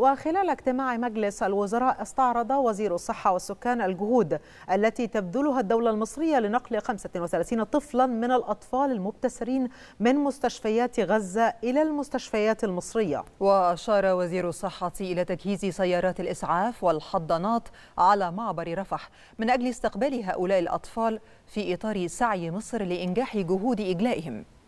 وخلال اجتماع مجلس الوزراء استعرض وزير الصحة والسكان الجهود التي تبذلها الدولة المصرية لنقل 35 طفلا من الأطفال المبتسرين من مستشفيات غزة إلى المستشفيات المصرية وأشار وزير الصحة إلى تجهيز سيارات الإسعاف والحضانات على معبر رفح من أجل استقبال هؤلاء الأطفال في إطار سعي مصر لإنجاح جهود إجلائهم